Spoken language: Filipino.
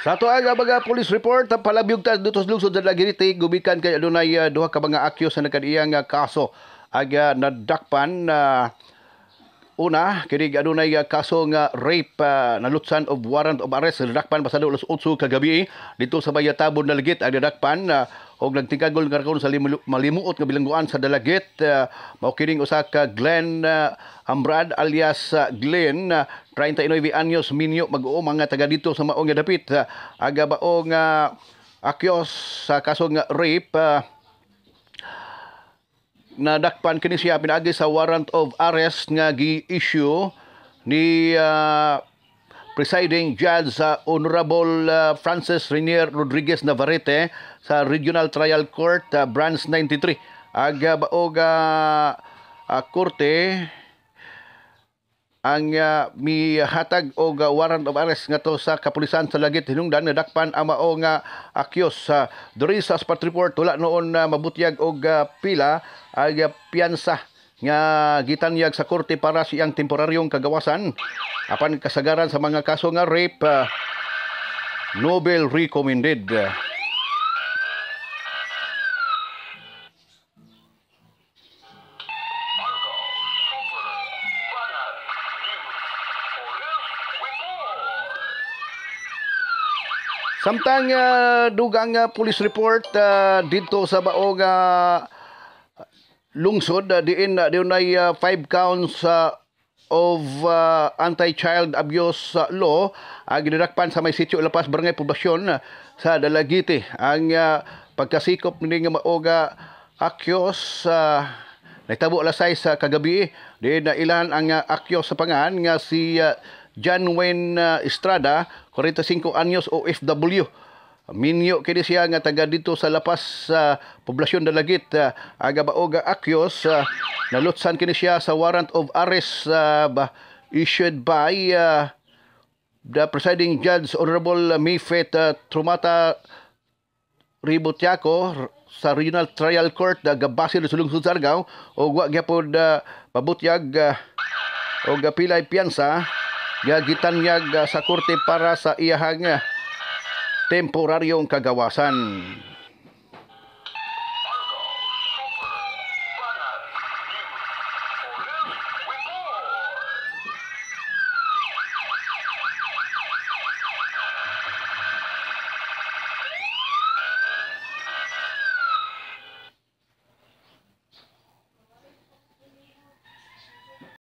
Sa ato ang mga police report ang palabyugtan dito sa lungsod sa Lagiriti gumikan kay adunay uh, duha ka mga akyo sa nakadiyang uh, ah, kaso ag uh, nadakpan na uh, una kini adunay uh, kaso nga rape uh, lutsan of warrant of arrest nadakpan pasado alas 8 kagabi dito sa Bayatabon na Ligit ang nadakpan uh, og nagtigagol nga karon sa limu, malimuot nga bilangguan sa Dalagit uh, ah, mao kining usa ka Glenn uh, ah, Ambrad alias uh, Glenn uh, 39 anyos minyo mag-uo mga taga dito sa maong nga dapit uh, aga baong uh, akyos sa uh, nga rape uh, nadakpan kini siya pinaagi sa warrant of arrest nga gi-issue ni uh, presiding judge sa uh, Honorable uh, Francis Rainier Rodriguez Navarrete sa Regional Trial Court uh, Branch 93 aga baog uh, uh, korte ang uh, mihatag og uh, warrant of arrest ngato sa kapulisan sa Lagit hinungdan nga dakpan ang mao nga akyos accused uh, diri sa Spot Report wala noon uh, mabutyag og uh, pila ay uh, piyansa nga gitanyag sa korte para siyang temporaryong kagawasan apan kasagaran sa mga kaso nga rape uh, Nobel recommended Samtang uh, dugang uh, police report uh, dito sa baoga uh, lungsod uh, diin na uh, diun ay uh, five counts uh, of uh, anti-child abuse uh, law ang uh, ginadakpan sa may sitio lapas barangay poblasyon uh, sa Dalagite ang uh, pagkasikop ni nga maoga akyos uh, nagtabo lasay sa kagabi diin na ilan ang uh, akyos sa pangan nga si uh, John Wayne uh, Estrada 45 anyos OFW Minyo kini siya nga taga dito sa lapas sa uh, poblasyon Dalagit uh, ah, aga baoga Akyos uh, nalutsan kini siya sa warrant of arrest uh, ah, bah, issued by uh, the presiding judge honorable Mifet uh, Trumata Ribotiaco sa Regional Trial Court uh, gabasin sa Lungsod Sargao o wa gyapon uh, pabutyag uh, o gapilay piyansa gagitanyag uh, sa korte para sa iyahang uh, temporaryong kagawasan.